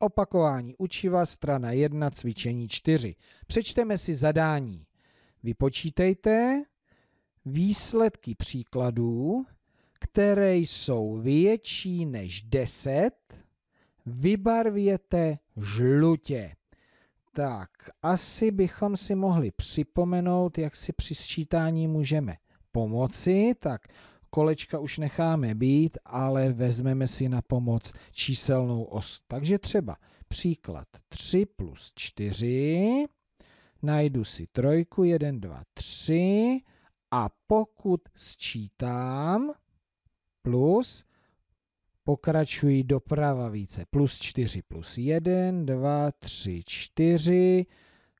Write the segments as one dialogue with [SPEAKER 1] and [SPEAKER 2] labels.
[SPEAKER 1] Opakování učiva, strana 1, cvičení 4. Přečteme si zadání. Vypočítejte výsledky příkladů, které jsou větší než 10, vybarvěte žlutě. Tak, asi bychom si mohli připomenout, jak si při sčítání můžeme pomoci. Tak kolečka už necháme být, ale vezmeme si na pomoc číselnou os. Takže třeba příklad 3 plus 4, najdu si trojku, 1, 2, 3 a pokud sčítám plus, pokračuji doprava více, plus 4 plus 1, 2, 3, 4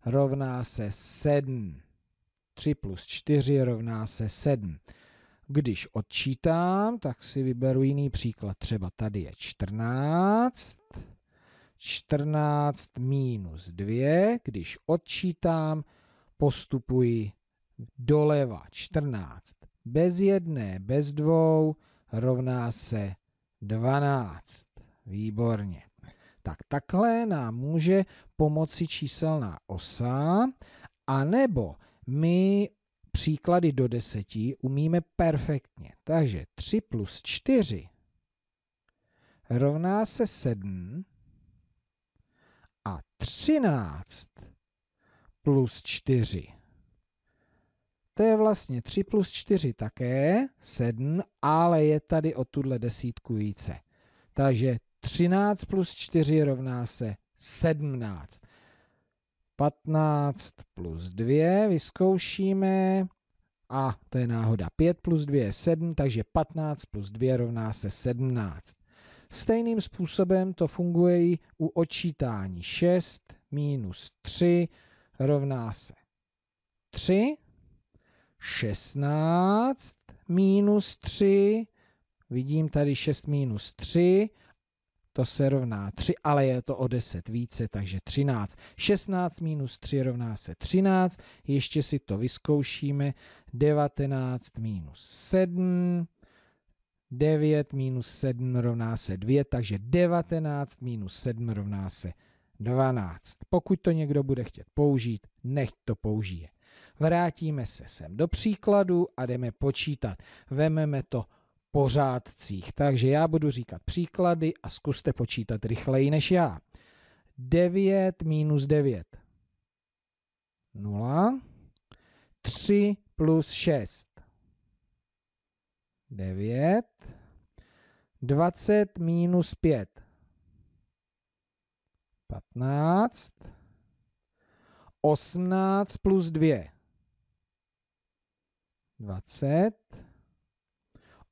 [SPEAKER 1] rovná se 7. 3 plus 4 rovná se 7. Když odčítám, tak si vyberu jiný příklad. Třeba tady je 14. 14 minus 2. Když odčítám, postupuji doleva. 14 bez jedné, bez dvou rovná se 12. Výborně. Tak takhle nám může pomoci číselná osa, anebo my příklady do deseti umíme perfektně. Takže 3 plus 4 rovná se 7 a 13 plus 4. To je vlastně 3 plus 4 také 7, ale je tady o tuhle desítku více. Takže 13 plus 4 rovná se 17. 15 plus 2 vyzkoušíme. A to je náhoda. 5 plus 2 je 7, takže 15 plus 2 rovná se 17. Stejným způsobem to funguje i u očítání 6 minus 3 rovná se 3. 16 minus 3, vidím tady 6 minus 3, to se rovná 3, ale je to o 10 více, takže 13. 16 minus 3 rovná se 13, ještě si to vyzkoušíme, 19 minus 7, 9 minus 7 rovná se 2, takže 19 minus 7 rovná se 12. Pokud to někdo bude chtět použít, nech to použije. Vrátíme se sem do příkladu a jdeme počítat. Vememe to pořádcích. Takže já budu říkat příklady a zkuste počítat rychleji než já. 9 minus 9. 0. 3 plus 6. 9. 20 minus 5. 15. 18 plus 2. 20.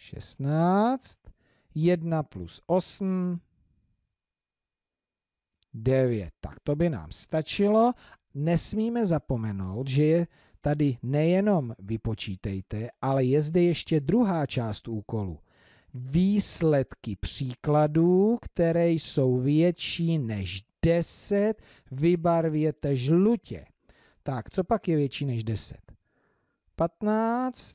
[SPEAKER 1] 16, 1 plus 8, 9. Tak to by nám stačilo. Nesmíme zapomenout, že je tady nejenom vypočítejte, ale je zde ještě druhá část úkolu. Výsledky příkladů, které jsou větší než 10, vybarvěte žlutě. Tak, co pak je větší než 10? 15,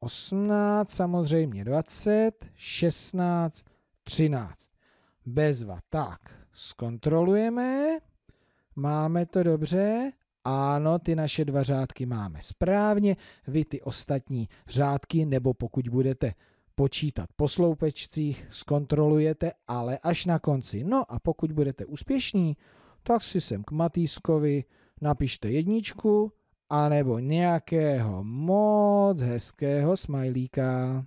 [SPEAKER 1] 18, samozřejmě 20, 16, 13. Bezva. Tak, zkontrolujeme. Máme to dobře. Ano, ty naše dva řádky máme správně, vy ty ostatní řádky, nebo pokud budete počítat po sloupečcích, zkontrolujete, ale až na konci. No a pokud budete úspěšní, tak si sem k Matýskovi napište jedničku, anebo nějakého moc hezkého smajlíka.